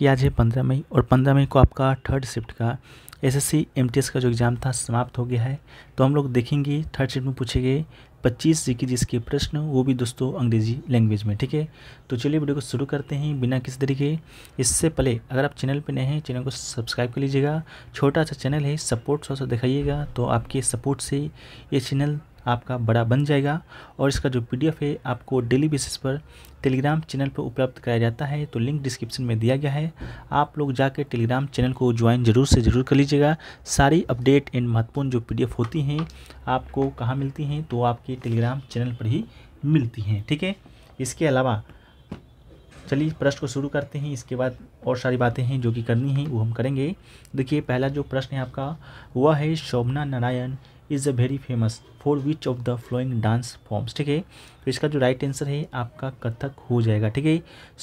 कि आज है पंद्रह मई और पंद्रह मई को आपका थर्ड शिफ्ट का एसएससी एमटीएस का जो एग्ज़ाम था समाप्त हो गया है तो हम लोग देखेंगे थर्ड शिफ्ट में पूछे गए पच्चीस जी के जिसके प्रश्न वो भी दोस्तों अंग्रेजी लैंग्वेज में ठीक है तो चलिए वीडियो को शुरू करते हैं बिना किसी तरीके इससे पहले अगर आप चैनल पर नए हैं चैनल को सब्सक्राइब कर लीजिएगा छोटा सा चैनल है सपोर्ट थोड़ा सा दिखाइएगा तो आपके सपोर्ट से ये चैनल आपका बड़ा बन जाएगा और इसका जो पीडीएफ है आपको डेली बेसिस पर टेलीग्राम चैनल पर उपलब्ध कराया जाता है तो लिंक डिस्क्रिप्शन में दिया गया है आप लोग जाकर टेलीग्राम चैनल को ज्वाइन जरूर से ज़रूर कर लीजिएगा सारी अपडेट एंड महत्वपूर्ण जो पीडीएफ होती हैं आपको कहाँ मिलती हैं तो आपके टेलीग्राम चैनल पर ही मिलती हैं ठीक है इसके अलावा चलिए प्रश्न को शुरू करते हैं इसके बाद और सारी बातें हैं जो कि करनी हैं वो हम करेंगे देखिए पहला जो प्रश्न है आपका वह है Shobhana Narayan is a very famous for which of the following dance forms ठीक है तो इसका जो राइट आंसर है आपका कथक हो जाएगा ठीक है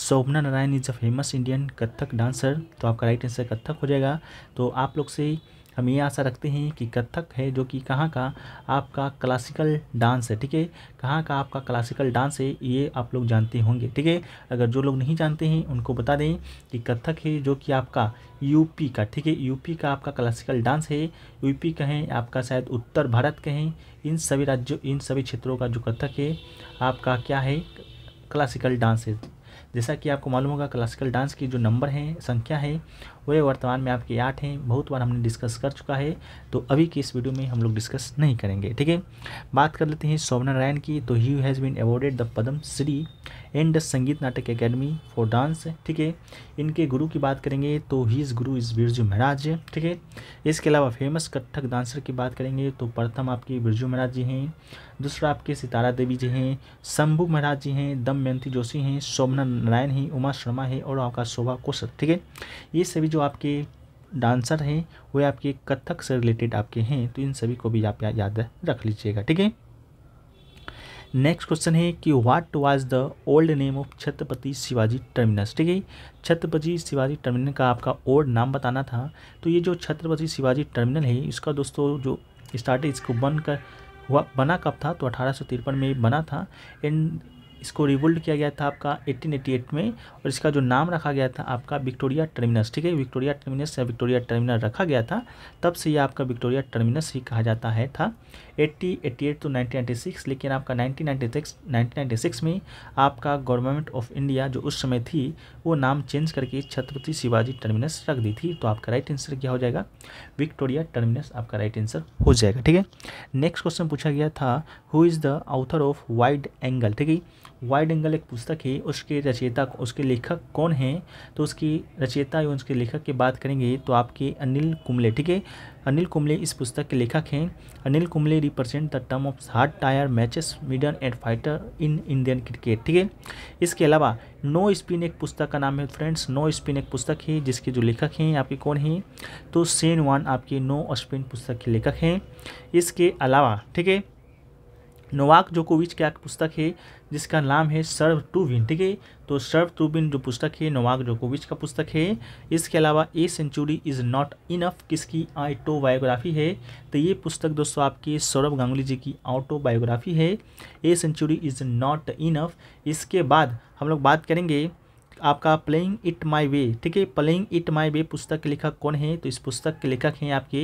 Shobhana Narayan is a famous Indian Kathak dancer तो आपका राइट आंसर कथक हो जाएगा तो आप लोग से हम ये आशा रखते हैं कि कथक है जो कि कहाँ का आपका क्लासिकल डांस है ठीक है कहाँ का आपका क्लासिकल डांस है ये आप लोग जानते होंगे ठीक है अगर जो लोग नहीं जानते हैं उनको बता दें कि कथक है जो कि आपका यूपी का ठीक है यूपी का आपका क्लासिकल डांस है यूपी का है आपका शायद उत्तर भारत का है इन सभी राज्यों इन सभी क्षेत्रों का जो कथक है आपका क्या है क्लासिकल डांस है जैसा कि आपको मालूम होगा क्लासिकल डांस की जो नंबर हैं संख्या है वे वर्तमान में आपके आठ हैं बहुत बार हमने डिस्कस कर चुका है तो अभी की इस वीडियो में हम लोग डिस्कस नहीं करेंगे ठीक है बात कर लेते हैं शोभना नारायण की तो he has been awarded the Padma Shri and Sangeet Natak academy for dance ठीक है इनके गुरु की बात करेंगे तो हीज़ गुरु इज़ बिरजू महाराज ठीक है इसके अलावा फेमस कत्थक डांसर की बात करेंगे तो प्रथम आपके बिरजू महाराज जी हैं दूसरा आपके सितारा देवी जी हैं शंभु महाराज जी हैं दमयंती जोशी हैं शोभना नारायण हैं उमा शर्मा है और आपका शोभा कोशल ठीक है ये सभी जो जो आपके डांसर हैं वे आपके कथक से रिलेटेड आपके हैं तो इन सभी को भी आप याद रख लीजिएगा ठीक है नेक्स्ट क्वेश्चन है कि what was the old name of Chhatrapati Shivaji terminus ठीक है छत्रपति शिवाजी टर्मिनल का आपका ओल्ड नाम बताना था तो ये जो छत्रपति शिवाजी टर्मिनल है इसका दोस्तों जो स्टार्ट इसको बन कर हुआ बना कब था तो अठारह में बना था एंड इसको रिवोल्ड किया गया था आपका 1888 में और इसका जो नाम रखा गया था आपका विक्टोरिया टर्मिनस ठीक है विक्टोरिया टर्मिनस या विक्टोरिया टर्मिनल रखा गया था तब से ये आपका विक्टोरिया टर्मिनस ही कहा जाता है था 80 एट टू 1996 लेकिन आपका 1996 1996 में आपका गवर्नमेंट ऑफ इंडिया जो उस समय थी वो नाम चेंज करके छत्रपति शिवाजी टर्मिनस रख दी थी तो आपका राइट आंसर क्या हो जाएगा विक्टोरिया टर्मिनस आपका राइट आंसर हो जाएगा ठीक है नेक्स्ट क्वेश्चन पूछा गया था who is the author of wide angle ठीक है वाइड एंगल एक पुस्तक है उसके रचयिता उसके लेखक कौन हैं तो उसकी रचयिता या उसके लेखक की बात करेंगे तो आपके अनिल कुंबले ठीक है अनिल कुंबले इस पुस्तक के लेखक हैं Anil Kumble represent the term of hard tyre matches maiden and fighter in Indian cricket ठीक है इसके अलावा नो स्पिन एक पुस्तक का नाम है फ्रेंड्स नो स्पिन एक पुस्तक है जिसके जो लेखक हैं आपके कौन हैं तो सेन वन आपके नो स्पिन पुस्तक के लेखक हैं इसके अलावा ठीक है नोवाक जोकोविच का एक पुस्तक है जिसका नाम है सर्व टू विन ठीक है तो सर्व टू विन जो पुस्तक है नोवाक जोकोविच का पुस्तक है इसके अलावा a century is not enough किसकी ऑटोबायोग्राफी है तो ये पुस्तक दोस्तों आपके सौरभ गांगुली जी की ऑटोबायोग्राफी है a century is not enough इसके बाद हम लोग बात करेंगे आपका प्लेइंग इट माई वे ठीक है प्लेइंग इट माई वे पुस्तक के लेखक कौन है तो इस पुस्तक के लेखक हैं आपके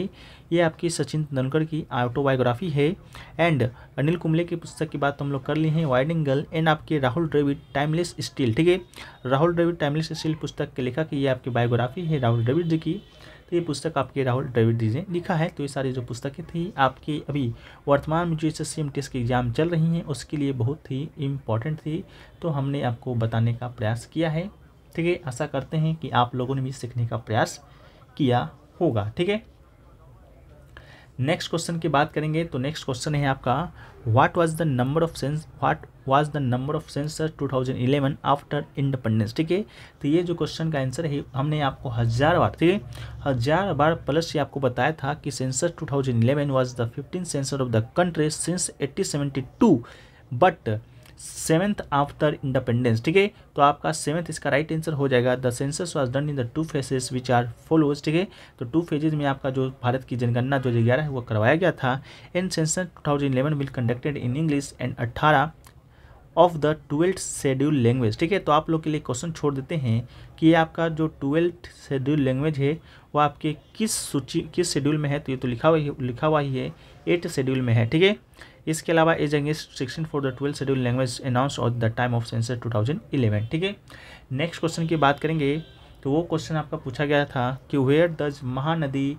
ये आपकी सचिन तेंदुलकर की ऑटोबायोग्राफी है एंड अनिल कुंबले की पुस्तक की बात हम लोग कर ली है वाइड एंगल एंड आपके राहुल ड्रेविड टाइमलेस स्टील ठीक है राहुल ड्रेविड टाइमलेस स्टील पुस्तक के लेखक ये आपकी बायोग्राफी है राहुल ड्रेविड जी की तो ये पुस्तक आपके राहुल द्रविड ने लिखा है तो ये सारी जो पुस्तकें थी आपके अभी वर्तमान में जो एस एस के एग्ज़ाम चल रही हैं उसके लिए बहुत ही इम्पॉर्टेंट थी तो हमने आपको बताने का प्रयास किया है ठीक है आशा करते हैं कि आप लोगों ने भी सीखने का प्रयास किया होगा ठीक है नेक्स्ट क्वेश्चन की बात करेंगे तो नेक्स्ट क्वेश्चन है आपका what was the number of census what was the number of census 2011 after independence ठीक है तो ये जो क्वेश्चन का आंसर है हमने आपको हज़ार बार ठीक है हज़ार बार प्लस ये आपको बताया था कि census 2011 was the fifteen census of the country since two but seventh after independence ठीक है तो आपका सेवेंथ इसका राइट right आंसर हो जाएगा the census was done in the two phases which are follows ठीक है तो टू फेजेज में आपका जो भारत की जनगणना जो हज़ार ग्यारह है वो करवाया गया था and census two thousand eleven will conducted in English and अट्ठारह of the twelfth schedule language ठीक है तो आप लोग के लिए क्वेश्चन छोड़ देते हैं कि ये आपका जो ट्वेल्थ शेड्यूल लैंग्वेज है वो आपके किस सूची किस शेड्यूल में है तो ये तो लिखा हुआ ही लिखा हुआ ही है एट शेड्यूल में है ठीक है इसके अलावा as against section for the twelfth schedule language announce at the time of census two thousand eleven ठीक है नेक्स्ट क्वेश्चन की बात करेंगे तो वो क्वेश्चन आपका पूछा गया था कि वेयर डज महानदी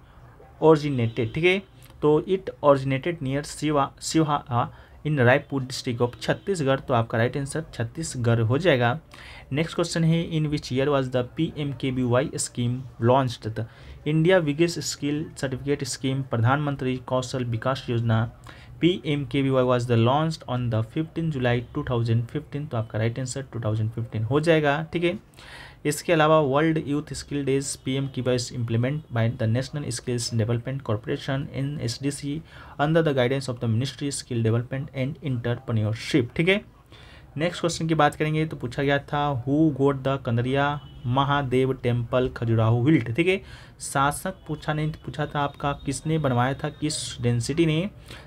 ओरिजिनेटेड ठीक है तो it originated near Shiva Shiva in Raipur district of Chhattisgarh तो आपका राइट आंसर छत्तीसगढ़ हो जाएगा नेक्स्ट क्वेश्चन है in which year was the P M K B Y scheme launched India biggest skill certificate scheme Pradhan Mantri Kaushal Vikas Yojana P M K V Y was the launch on the fifteen July two thousand fifteen तो आपका right answer two thousand fifteen हो जाएगा ठीक है इसके अलावा world youth skill days P M K वाइज implement by the national skills development corporation N S D C under the guidance of the ministry skill development and entrepreneurship ठीक है next question की बात करेंगे तो पूछा गया था who got the Kandariya Mahadev temple Khajuraho built ठीक है शासक पूछा नहीं तो पूछा था आपका किसने बनवाया था किस डेंसिटी ने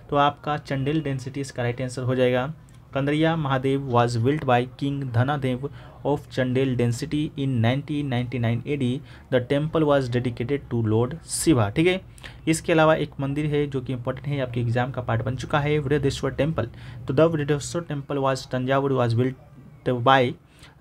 तो आपका चंडेल डेंसिटी इसका राइट आंसर हो जाएगा Kandariya Mahadev was built by king Dhanadev of Chandel dynasty in 1999 AD the temple was dedicated to lord Shiva ठीक है इसके अलावा एक मंदिर है जो कि इंपॉर्टेंट है आपके एग्जाम का पार्ट बन चुका है वृद्धेश्वर टेम्पल तो the Vriddheshwar temple was Thanjavur was built by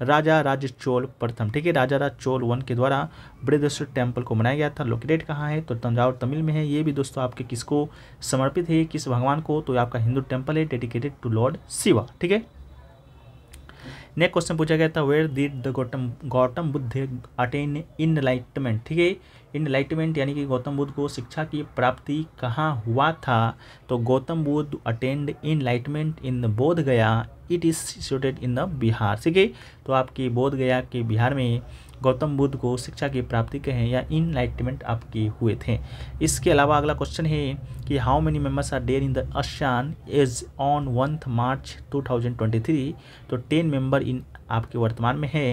Raja Raja Chola प्रथम ठीक है राजा राज चोल वन के द्वारा बृदेश्वर टेम्पल को बनाया गया था लोकेटेड कहाँ है तो तंजावर तमिल में है ये भी दोस्तों आपके किसको समर्पित है किस भगवान को तो आपका हिंदू टेम्पल है डेडिकेटेड टू लॉर्ड शिवा ठीक है नेक्स्ट क्वेश्चन पूछा गया था where did the Gautam Gautam Buddha attain enlightenment ठीक है इन लाइटमेंट यानी कि गौतम बुद्ध को शिक्षा की प्राप्ति कहाँ हुआ था तो Gautam Buddha attained enlightenment in Bodh Gaya it is situated in the Bihar ठीक है तो आपकी बोध गया के बिहार में गौतम बुद्ध को शिक्षा की प्राप्ति के हैं या इनलाइटमेंट आपके हुए थे इसके अलावा अगला क्वेश्चन है कि how many members are there in the ASEAN as on वंथ मार्च 2023 तो टेन मेंबर इन आपके वर्तमान में है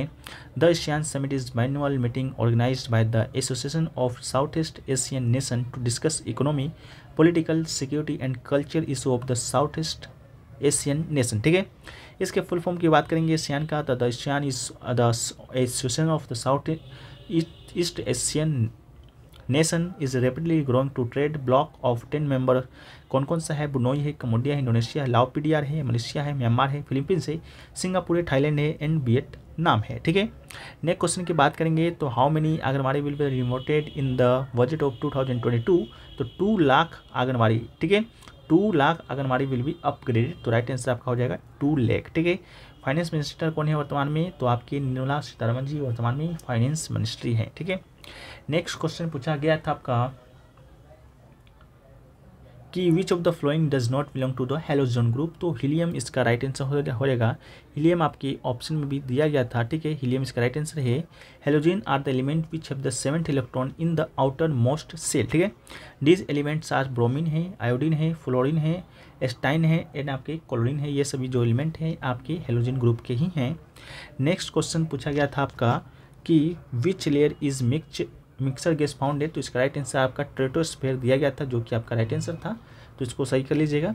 the ASEAN summit is manual meeting organise by the association of south east Asian nation to discuss economy political security and culture issue of the south east Asian nation ठीक है इसके full form की बात करेंगे ASEAN का तो the ASEAN is the association of the south east Asian nation is rapidly growing to trade bloc of ten member कौन कौन सा है बुनोई है कम्बोडिया है इंडोनेशिया है लाओपीडियार है मलेशिया है म्यांमार है फिलीपींस है सिंगापुर है थाईलैंड है एंड बियट नाम है ठीक है नेक्स्ट क्वेश्चन की बात करेंगे तो how many anganwadi will be remoted in the budget of 2022 तो टू लाख आंगनबाड़ी ठीक है two lakh anganwadi will be upgraded तो राइट आंसर आपका हो जाएगा टू लेख ठीक है फाइनेंस मिनिस्टर कौन है वर्तमान में तो आपके निर्मला सीतारमन जी वर्तमान में फाइनेंस मिनिस्ट्री है ठीक है नेक्स्ट क्वेश्चन पूछा गया था आपका कि which of the following does not belong to the halogen group तो हीलियम इसका राइट आंसर हो जाएगा हीलियम आपके ऑप्शन में भी दिया गया था ठीक है हीलियम इसका राइट आंसर है halogen are the element which have the seventh electron in the outermost shell ठीक है डीज एलिमेंट्स आर ब्रोमिन है आयोडीन है फ्लोरिन है एस्टाइन है एंड आपके क्लोरिन है ये सभी जो एलिमेंट हैं आपके हेलोजन ग्रुप के ही हैं नेक्स्ट क्वेश्चन पूछा गया था आपका कि which layer is mix mixer gas found है तो इसका राइट आंसर आपका ट्रेटोस्फेयर दिया गया था जो कि आपका राइट आंसर था तो इसको सही कर लीजिएगा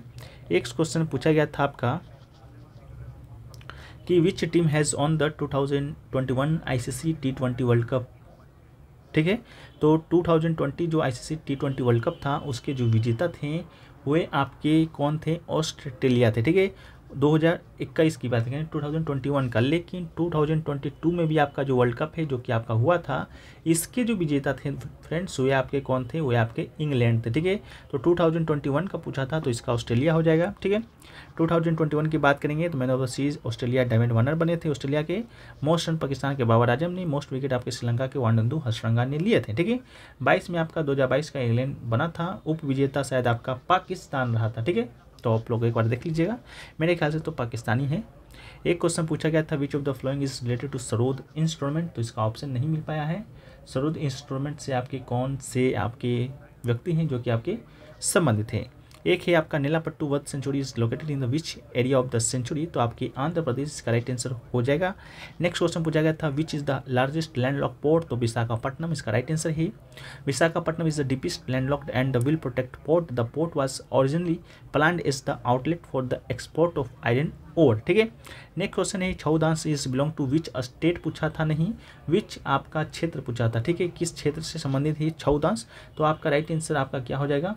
एक क्वेश्चन पूछा गया था आपका कि which team has won the 2021 thousand twenty world cup ठीक है तो 2020 जो आईसीसी टी वर्ल्ड कप था उसके जो विजेता थे वे आपके कौन थे ऑस्ट्रेलिया थे ठीक है 2021 की बात करें 2021 का लेकिन 2022 में भी आपका जो वर्ल्ड कप है जो कि आपका हुआ था इसके जो विजेता थे फ्रेंड्स वे आपके कौन थे वे आपके इंग्लैंड थे ठीक है तो 2021 का पूछा था तो इसका ऑस्ट्रेलिया हो जाएगा ठीक है 2021 की बात करेंगे तो man of the series Australia डायमंड वनर बने थे ऑस्ट्रेलिया के मोस्ट रन पाकिस्तान के बाबर आजम ने मोस्ट विकेट आपके श्रीलंका के वानंदू हसरंगा ने लिए थे ठीक है बाईस में आपका दो का इंग्लैंड बना था उप विजेता शायद आपका पाकिस्तान रहा था ठीक है तो आप लोग एक बार देख लीजिएगा मेरे ख्याल से तो पाकिस्तानी है एक क्वेश्चन पूछा गया था which of the following is related to sarod instrument तो इसका ऑप्शन नहीं मिल पाया है सरोद इंस्ट्रूमेंट से आपके कौन से आपके व्यक्ति हैं जो कि आपके संबंधित हैं एक है आपका नीलापट्टू वध sanctuary is located in the which area of the sanctuary तो आपकी आंध्र प्रदेश इसका राइट आंसर हो जाएगा नेक्स्ट क्वेश्चन पूछा गया था which is the largest land lock port तो विशाखापट्टनम इसका राइट आंसर है Visakhapatnam is the deepest land locked and the will protect port the port was originally plan is the outlet for the export of iron ore ठीक है next question है dance is belong to which state पूछा था नहीं विच आपका क्षेत्र पूछा था ठीक है किस क्षेत्र से संबंधित है दांस तो आपका राइट आंसर आपका क्या हो जाएगा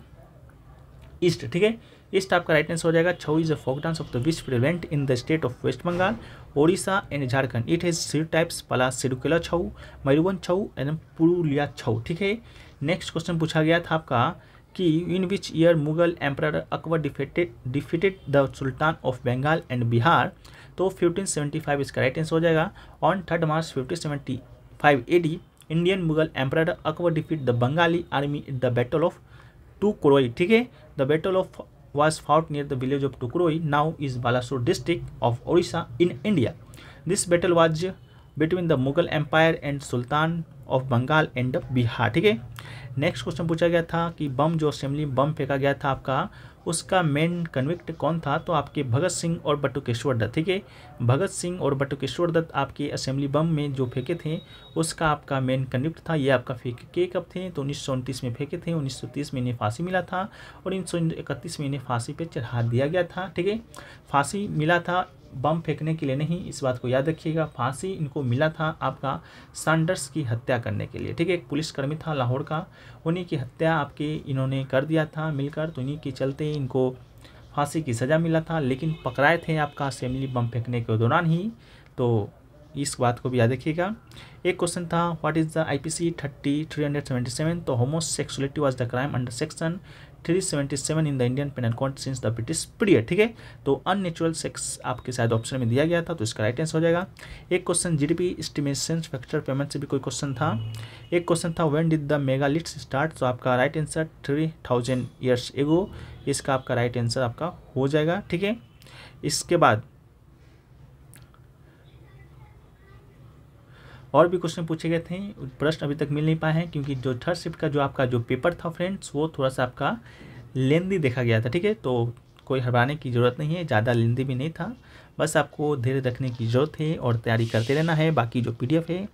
ईस्ट ठीक है ईस्ट आपका राइट आंसर हो जाएगा Chhau is a folk dance of the wish prevent in the state of West Bengal Odisha and Jharkhand it has three types पला सिरुकेला छऊ मयूरभंज छऊ एंड पुरुलिया छऊ ठीक है नेक्स्ट क्वेश्चन पूछा गया था आपका कि in which year Mughal emperor Akbar defeated defeated the sultan of Bengal and Bihar तो 1575 इसका राइट आंसर हो जाएगा on third March 1575 AD Indian Mughal emperor Akbar defeat the Bengali army it the battle of Tukaroi ठीक है The battle of was fought near the village of Tukuroi, now is Balasore district of Orissa in India. This battle was between the Mughal empire and sultan of Bengal and Bihar ठीक है next question पूछा गया था कि बम जो assembly बम फेंका गया था आपका उसका मेन कन्विक्ट कौन था तो आपके भगत सिंह और बटुकेश्वर दत्त ठीक है भगत सिंह और बटुकेश्वर दत्त आपके असेंबली बम में जो फेंके थे उसका आपका मेन कन्विक्ट था ये आपका फेंके कब थे तो उन्नीस में फेंके थे उन्नीस में इन्हें फांसी मिला था और उन्नीस में इन्हें फांसी पर चढ़ा दिया गया था ठीक है फांसी मिला था बम फेंकने के लिए नहीं इस बात को याद रखिएगा फांसी इनको मिला था आपका सैंडर्स की हत्या करने के लिए ठीक है एक पुलिसकर्मी था लाहौर का उन्हीं की हत्या आपके इन्होंने कर दिया था मिलकर तो इन्हीं के चलते इनको फांसी की सज़ा मिला था लेकिन पकड़ाए थे आपका असेंबली बम फेंकने के दौरान ही तो इस बात को भी याद रखिएगा एक क्वेश्चन था what is the IPC thirty three hundred seventy seven तो homosexuality was the crime under section 377 in the Indian penal code since the British period ठीक है तो अननेचुरल सेक्स आपके शायद ऑप्शन में दिया गया था तो इसका राइट आंसर हो जाएगा एक question GDP estimation factor payment से भी कोई क्वेश्चन था एक क्वेश्चन था when did the megaliths start तो आपका right answer three thousand years ago इसका आपका राइट आंसर आपका हो जाएगा ठीक है इसके बाद और भी क्वेश्चन पूछे गए थे प्रश्न अभी तक मिल नहीं पाए हैं क्योंकि जो थर्ड शिफ्ट का जो आपका जो पेपर था फ्रेंड्स वो थोड़ा सा आपका लेंदी देखा गया था ठीक है तो कोई हराने की ज़रूरत नहीं है ज़्यादा लेंदी भी नहीं था बस आपको धैर्य रखने की ज़रूरत है और तैयारी करते रहना है बाकी जो पी है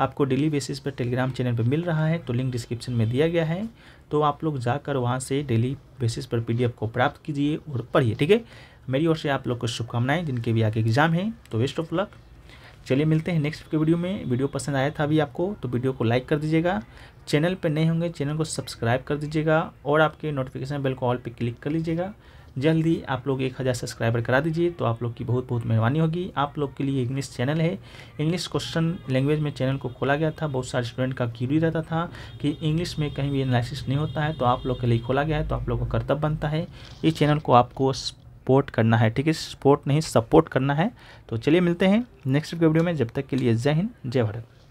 आपको डेली बेसिस पर टेलीग्राम चैनल पर मिल रहा है तो लिंक डिस्क्रिप्शन में दिया गया है तो आप लोग जाकर वहाँ से डेली बेसिस पर पी को प्राप्त कीजिए और पढ़िए ठीक है मेरी ओर से आप लोग को शुभकामनाएं जिनके भी आगे एग्ज़ाम हैं तो बेस्ट ऑफ लक चलिए मिलते हैं नेक्स्ट के वीडियो में वीडियो पसंद आया था अभी आपको तो वीडियो को लाइक कर दीजिएगा चैनल पर नए होंगे चैनल को सब्सक्राइब कर दीजिएगा और आपके नोटिफिकेशन बेल को ऑल पर क्लिक कर लीजिएगा जल्दी आप लोग एक हज़ार सब्सक्राइबर करा दीजिए तो आप लोग की बहुत बहुत मेहरबानी होगी आप लोग के लिए इंग्लिश चैनल है इंग्लिश क्वेश्चन लैंग्वेज में चैनल को खोला गया था बहुत सारे स्टूडेंट का क्यूरी रहता था कि इंग्लिश में कहीं भी एनालिसिस नहीं होता है तो आप लोग के लिए खोला गया है तो आप लोग का कर्तव्य बनता है इस चैनल को आपको सपोर्ट करना है ठीक है सपोर्ट नहीं सपोर्ट करना है तो चलिए मिलते हैं नेक्स्ट वीडियो में जब तक के लिए जय हिंद जय भारत